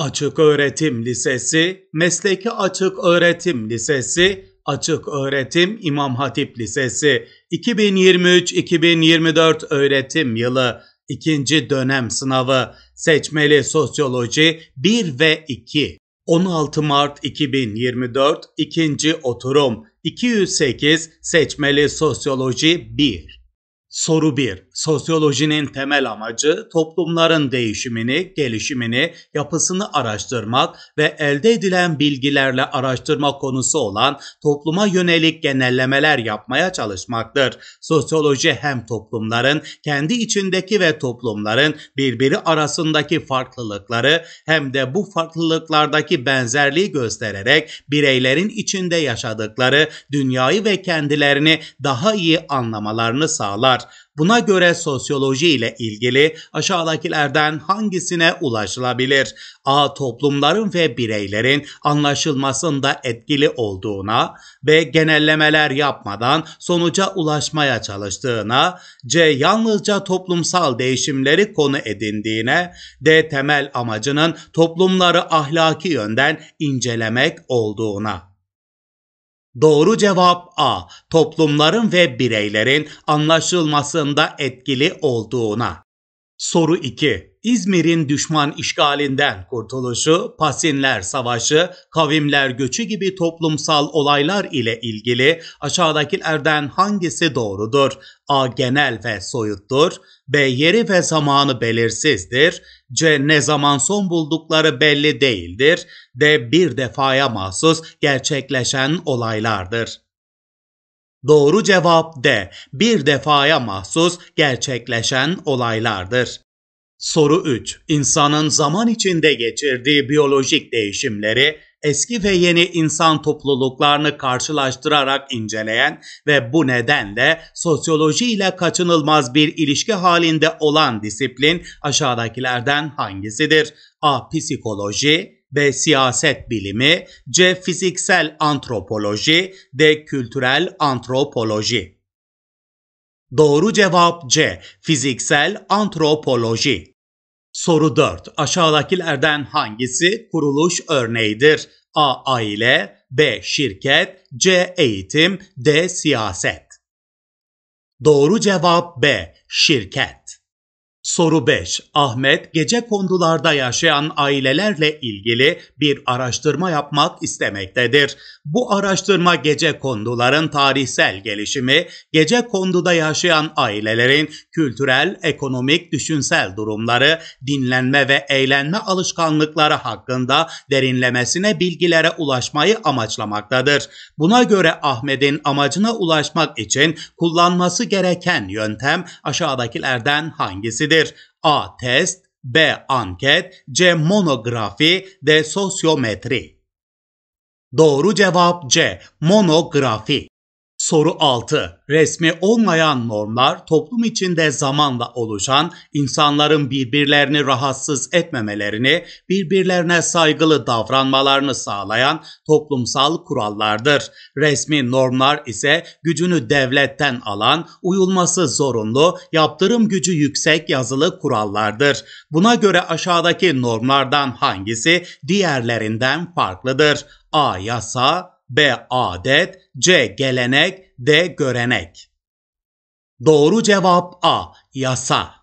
Açık Öğretim Lisesi, Mesleki Açık Öğretim Lisesi, Açık Öğretim İmam Hatip Lisesi 2023-2024 öğretim yılı 2. dönem sınavı seçmeli sosyoloji 1 ve 2 16 Mart 2024 2. oturum 208 seçmeli sosyoloji 1 Soru 1. Sosyolojinin temel amacı toplumların değişimini, gelişimini, yapısını araştırmak ve elde edilen bilgilerle araştırma konusu olan topluma yönelik genellemeler yapmaya çalışmaktır. Sosyoloji hem toplumların kendi içindeki ve toplumların birbiri arasındaki farklılıkları hem de bu farklılıklardaki benzerliği göstererek bireylerin içinde yaşadıkları dünyayı ve kendilerini daha iyi anlamalarını sağlar var. Buna göre sosyoloji ile ilgili aşağıdakilerden hangisine ulaşılabilir? A. Toplumların ve bireylerin anlaşılmasında etkili olduğuna, B. Genellemeler yapmadan sonuca ulaşmaya çalıştığına, C. Yalnızca toplumsal değişimleri konu edindiğine, D. Temel amacının toplumları ahlaki yönden incelemek olduğuna. Doğru cevap A. Toplumların ve bireylerin anlaşılmasında etkili olduğuna. Soru 2. İzmir'in düşman işgalinden kurtuluşu, Pasinler Savaşı, kavimler göçü gibi toplumsal olaylar ile ilgili aşağıdakilerden hangisi doğrudur? A. Genel ve soyuttur. B. Yeri ve zamanı belirsizdir. C. Ne zaman son buldukları belli değildir. D. Bir defaya mahsus gerçekleşen olaylardır. Doğru cevap D. Bir defaya mahsus gerçekleşen olaylardır. Soru 3. İnsanın zaman içinde geçirdiği biyolojik değişimleri eski ve yeni insan topluluklarını karşılaştırarak inceleyen ve bu nedenle sosyoloji ile kaçınılmaz bir ilişki halinde olan disiplin aşağıdakilerden hangisidir? A. Psikoloji B. Siyaset bilimi C. Fiziksel antropoloji D. Kültürel antropoloji Doğru cevap C. Fiziksel antropoloji Soru 4. Aşağıdakilerden hangisi kuruluş örneğidir? A. Aile B. Şirket C. Eğitim D. Siyaset Doğru cevap B. Şirket Soru 5. Ahmet gece kondularda yaşayan ailelerle ilgili bir araştırma yapmak istemektedir. Bu araştırma gece konduların tarihsel gelişimi, gece konduda yaşayan ailelerin kültürel, ekonomik, düşünsel durumları, dinlenme ve eğlenme alışkanlıkları hakkında derinlemesine bilgilere ulaşmayı amaçlamaktadır. Buna göre Ahmet'in amacına ulaşmak için kullanması gereken yöntem aşağıdakilerden hangisidir? olabilir. A. Test B. Anket C. Monografi D. Sosyometri Doğru cevap C. Monografi Soru 6. Resmi olmayan normlar toplum içinde zamanla oluşan insanların birbirlerini rahatsız etmemelerini, birbirlerine saygılı davranmalarını sağlayan toplumsal kurallardır. Resmi normlar ise gücünü devletten alan, uyulması zorunlu, yaptırım gücü yüksek yazılı kurallardır. Buna göre aşağıdaki normlardan hangisi diğerlerinden farklıdır? A. Yasa B. Adet C. Gelenek D. Görenek Doğru cevap A. Yasa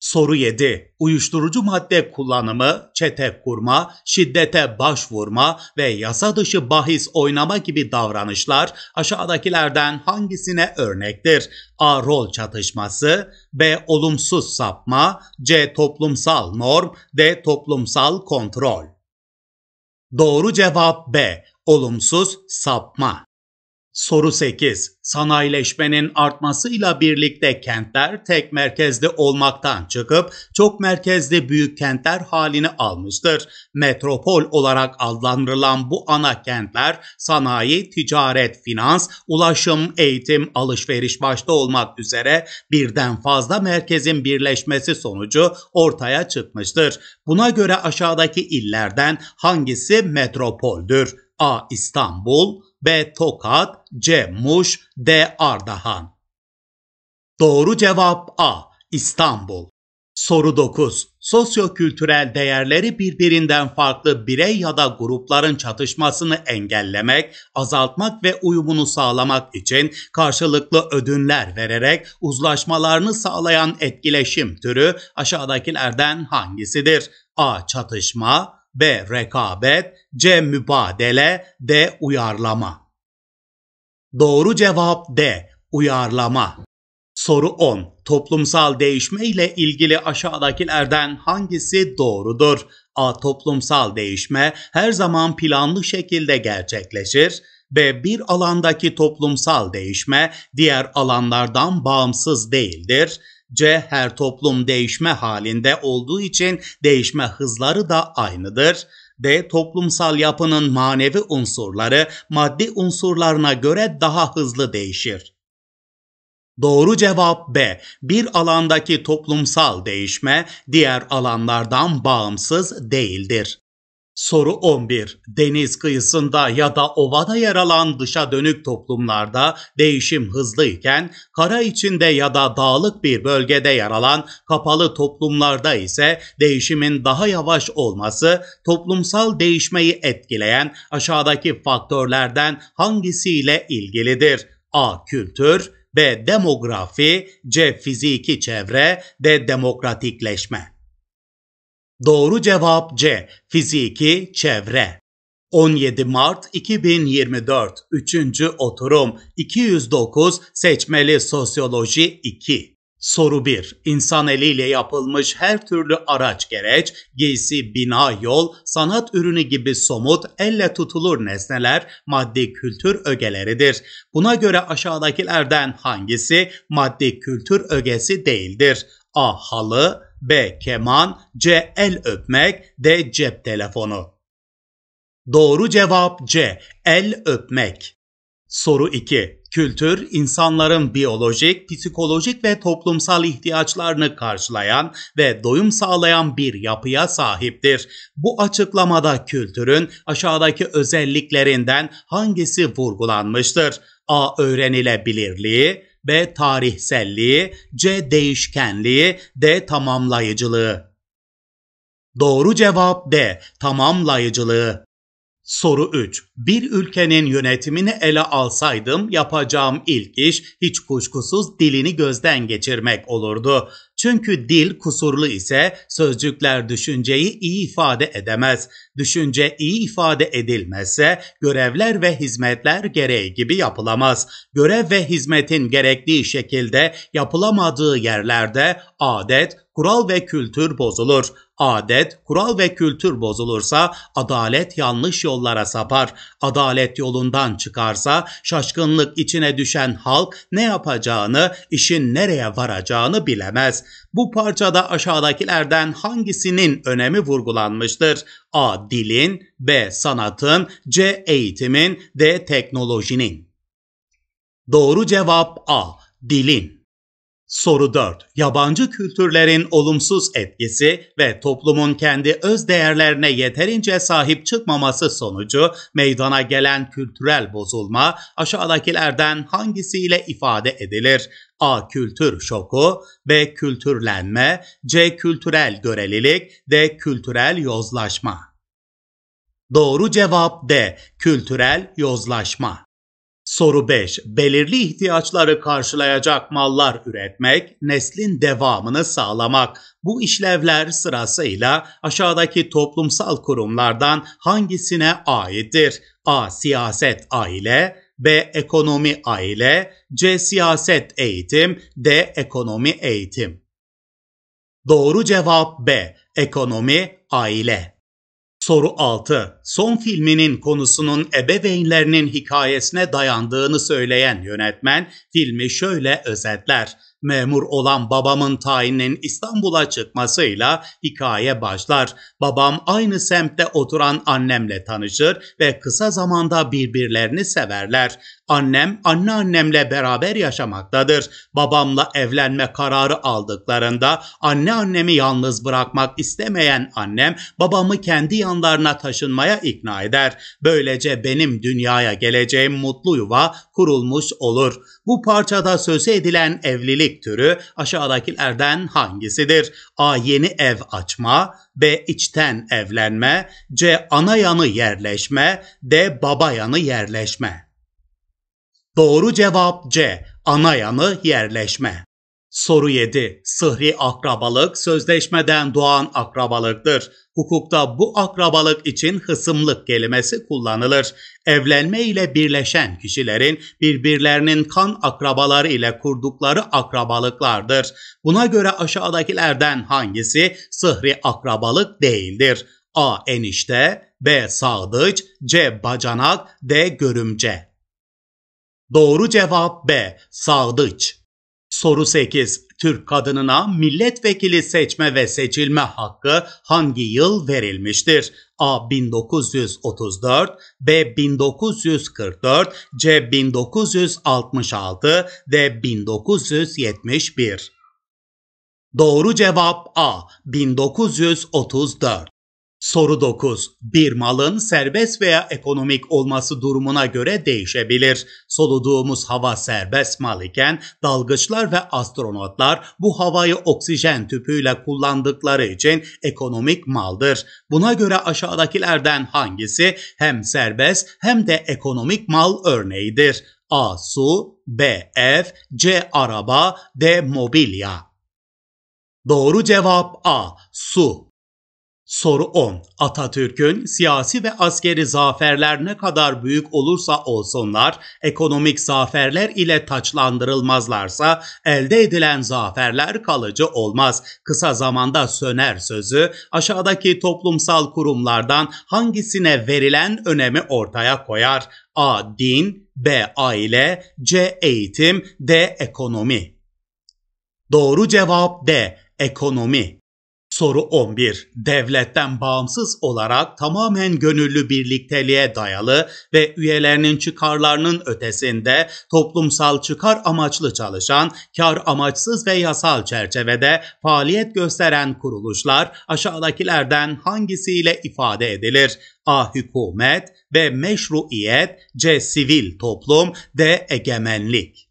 Soru 7. Uyuşturucu madde kullanımı, çete kurma, şiddete başvurma ve yasa dışı bahis oynama gibi davranışlar aşağıdakilerden hangisine örnektir? A. Rol çatışması, B. Olumsuz sapma, C. Toplumsal norm, D. Toplumsal kontrol. Doğru cevap B. Olumsuz sapma. Soru 8. Sanayileşmenin artmasıyla birlikte kentler tek merkezde olmaktan çıkıp çok merkezli büyük kentler halini almıştır. Metropol olarak adlandırılan bu ana kentler sanayi, ticaret, finans, ulaşım, eğitim, alışveriş başta olmak üzere birden fazla merkezin birleşmesi sonucu ortaya çıkmıştır. Buna göre aşağıdaki illerden hangisi metropoldür? A. İstanbul B. Tokat, C. Muş, D. Ardahan. Doğru cevap A. İstanbul. Soru 9. Sosyokültürel değerleri birbirinden farklı birey ya da grupların çatışmasını engellemek, azaltmak ve uyumunu sağlamak için karşılıklı ödünler vererek uzlaşmalarını sağlayan etkileşim türü aşağıdakilerden hangisidir? A. Çatışma B. Rekabet C. Mübadele D. Uyarlama Doğru cevap D. Uyarlama Soru 10. Toplumsal değişme ile ilgili aşağıdakilerden hangisi doğrudur? A. Toplumsal değişme her zaman planlı şekilde gerçekleşir. B. Bir alandaki toplumsal değişme diğer alanlardan bağımsız değildir. C her toplum değişme halinde olduğu için değişme hızları da aynıdır. D. Toplumsal yapının manevi unsurları maddi unsurlarına göre daha hızlı değişir. Doğru cevap B. Bir alandaki toplumsal değişme diğer alanlardan bağımsız değildir. Soru 11. Deniz kıyısında ya da ovada yer alan dışa dönük toplumlarda değişim hızlıyken kara içinde ya da dağlık bir bölgede yer alan kapalı toplumlarda ise değişimin daha yavaş olması toplumsal değişmeyi etkileyen aşağıdaki faktörlerden hangisiyle ilgilidir? A. Kültür B. Demografi C. Fiziki çevre D. Demokratikleşme Doğru cevap C. Fiziki çevre. 17 Mart 2024 3. oturum 209 seçmeli sosyoloji 2. Soru 1. İnsan eliyle yapılmış her türlü araç gereç, giysi, bina, yol, sanat ürünü gibi somut, elle tutulur nesneler maddi kültür ögeleridir. Buna göre aşağıdakilerden hangisi maddi kültür ögesi değildir? A. Halı B. Keman C. El öpmek D. Cep telefonu Doğru cevap C. El öpmek. Soru 2. Kültür, insanların biyolojik, psikolojik ve toplumsal ihtiyaçlarını karşılayan ve doyum sağlayan bir yapıya sahiptir. Bu açıklamada kültürün aşağıdaki özelliklerinden hangisi vurgulanmıştır? A. Öğrenilebilirliği, B. Tarihselliği, C. Değişkenliği, D. Tamamlayıcılığı. Doğru cevap D. Tamamlayıcılığı. Soru 3. Bir ülkenin yönetimini ele alsaydım yapacağım ilk iş hiç kuşkusuz dilini gözden geçirmek olurdu. Çünkü dil kusurlu ise sözcükler düşünceyi iyi ifade edemez. Düşünce iyi ifade edilmezse görevler ve hizmetler gereği gibi yapılamaz. Görev ve hizmetin gerektiği şekilde yapılamadığı yerlerde adet, kural ve kültür bozulur. Adet, kural ve kültür bozulursa adalet yanlış yollara sapar. Adalet yolundan çıkarsa şaşkınlık içine düşen halk ne yapacağını, işin nereye varacağını bilemez. Bu parçada aşağıdakilerden hangisinin önemi vurgulanmıştır? A. Dilin, B. Sanatın, C. Eğitimin, D. Teknolojinin. Doğru cevap A. Dilin. Soru 4. Yabancı kültürlerin olumsuz etkisi ve toplumun kendi öz değerlerine yeterince sahip çıkmaması sonucu meydana gelen kültürel bozulma aşağıdakilerden hangisiyle ifade edilir? A. Kültür şoku, B. Kültürlenme, C. Kültürel görelilik, D. Kültürel yozlaşma. Doğru cevap D. Kültürel yozlaşma. Soru 5. Belirli ihtiyaçları karşılayacak mallar üretmek, neslin devamını sağlamak. Bu işlevler sırasıyla aşağıdaki toplumsal kurumlardan hangisine aittir? A. Siyaset aile, B. Ekonomi aile, C. Siyaset eğitim, D. Ekonomi eğitim. Doğru cevap B. Ekonomi aile. Soru 6. Son filminin konusunun ebeveynlerinin hikayesine dayandığını söyleyen yönetmen filmi şöyle özetler. Memur olan babamın tayinin İstanbul'a çıkmasıyla hikaye başlar. Babam aynı semtte oturan annemle tanışır ve kısa zamanda birbirlerini severler. Annem anneannemle beraber yaşamaktadır. Babamla evlenme kararı aldıklarında anneannemi yalnız bırakmak istemeyen annem babamı kendi yanlarına taşınmaya ikna eder. Böylece benim dünyaya geleceğim mutlu yuva kurulmuş olur. Bu parçada sözü edilen evlilik türü aşağıdakilerden hangisidir? A. Yeni ev açma, B. içten evlenme, C. Ana yanı yerleşme, D. Baba yanı yerleşme. Doğru cevap C. Ana yanı yerleşme. Soru 7. Sıhri akrabalık sözleşmeden doğan akrabalıktır. Hukukta bu akrabalık için hısımlık kelimesi kullanılır. Evlenme ile birleşen kişilerin birbirlerinin kan akrabaları ile kurdukları akrabalıklardır. Buna göre aşağıdakilerden hangisi sıhri akrabalık değildir? A. Enişte B. Sağdıç C. Bacanak D. Görümce Doğru cevap B. Sadıç. Soru 8. Türk kadınına milletvekili seçme ve seçilme hakkı hangi yıl verilmiştir? A 1934, B 1944, C 1966, D 1971. Doğru cevap A 1934. Soru 9. Bir malın serbest veya ekonomik olması durumuna göre değişebilir. Soluduğumuz hava serbest mal iken dalgıçlar ve astronotlar bu havayı oksijen tüpüyle kullandıkları için ekonomik maldır. Buna göre aşağıdakilerden hangisi hem serbest hem de ekonomik mal örneğidir? A. Su B. Ev C. Araba D. Mobilya Doğru cevap A. Su Soru 10. Atatürk'ün siyasi ve askeri zaferler ne kadar büyük olursa olsunlar, ekonomik zaferler ile taçlandırılmazlarsa elde edilen zaferler kalıcı olmaz. Kısa zamanda söner sözü aşağıdaki toplumsal kurumlardan hangisine verilen önemi ortaya koyar? A. Din B. Aile C. Eğitim D. Ekonomi Doğru cevap D. Ekonomi Soru 11. Devletten bağımsız olarak tamamen gönüllü birlikteliğe dayalı ve üyelerinin çıkarlarının ötesinde toplumsal çıkar amaçlı çalışan, kar amaçsız ve yasal çerçevede faaliyet gösteren kuruluşlar aşağıdakilerden hangisiyle ifade edilir? A. Hükümet B. Meşruiyet C. Sivil toplum D. Egemenlik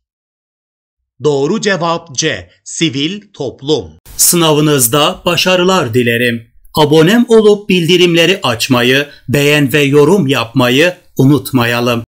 Doğru cevap C. Sivil toplum. Sınavınızda başarılar dilerim. Abonem olup bildirimleri açmayı, beğen ve yorum yapmayı unutmayalım.